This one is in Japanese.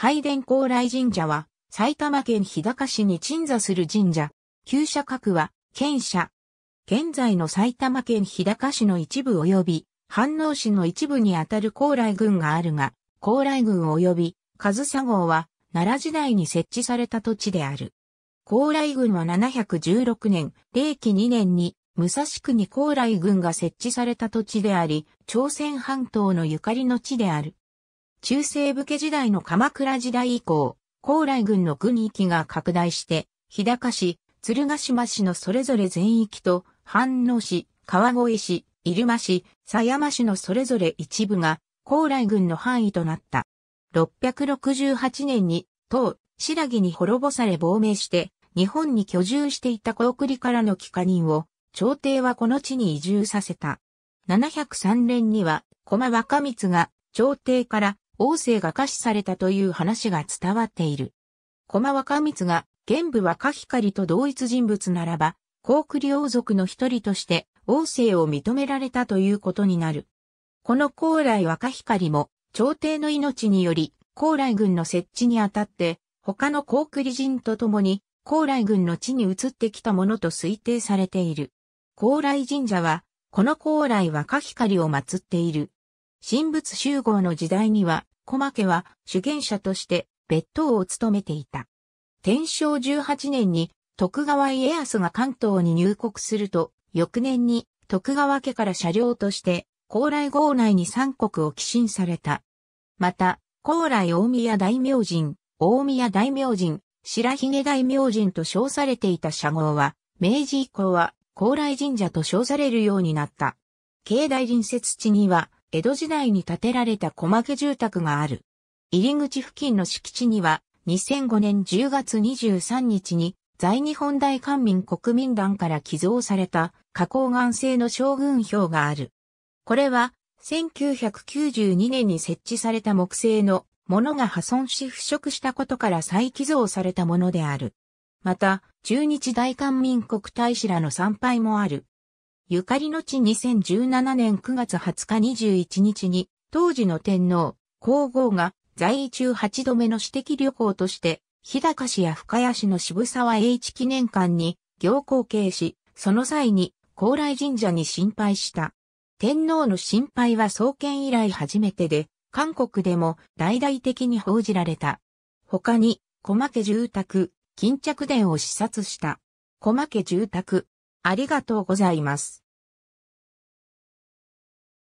拝殿高麗神社は、埼玉県日高市に鎮座する神社。旧社格は、県社。現在の埼玉県日高市の一部及び、飯能市の一部にあたる高麗郡があるが、高麗郡及び、上総号は、奈良時代に設置された土地である。高麗郡は716年、令紀2年に、武蔵区に高麗郡が設置された土地であり、朝鮮半島のゆかりの地である。中世武家時代の鎌倉時代以降、高麗軍の軍域が拡大して、日高市、鶴ヶ島市のそれぞれ全域と、飯能市、川越市、入間市、狭山市のそれぞれ一部が、高麗軍の範囲となった。668年に、唐、白木に滅ぼされ亡命して、日本に居住していた小送りからの帰化人を、朝廷はこの地に移住させた。703年には、駒若光が、朝廷から王政が可視されたという話が伝わっている。駒若光が玄武若光と同一人物ならば、高麗王族の一人として王政を認められたということになる。この高麗若光も朝廷の命により高麗軍の設置にあたって他の高麗人と共に高麗軍の地に移ってきたものと推定されている。高麗神社はこの高麗若光を祀っている。神仏集合の時代には小牧は主権者として別当を務めていた。天正18年に徳川家康が関東に入国すると、翌年に徳川家から車両として高麗号内に三国を寄進された。また、高麗大宮大明神、大宮大明神、白髭大明神と称されていた社号は、明治以降は高麗神社と称されるようになった。境内隣接地には、江戸時代に建てられた小牧住宅がある。入り口付近の敷地には、2005年10月23日に、在日本大官民国民団から寄贈された、花崗岩製の将軍票がある。これは、1992年に設置された木製のものが破損し腐食したことから再寄贈されたものである。また、中日大韓民国大使らの参拝もある、ゆかりの地2017年9月20日21日に、当時の天皇、皇后が在位中8度目の私的旅行として、日高市や深谷市の渋沢栄一記念館に行行慶し、その際に高麗神社に心配した。天皇の心配は創建以来初めてで、韓国でも大々的に報じられた。他に、小牧家住宅、巾着殿を視察した。小牧家住宅、ありがとうございます。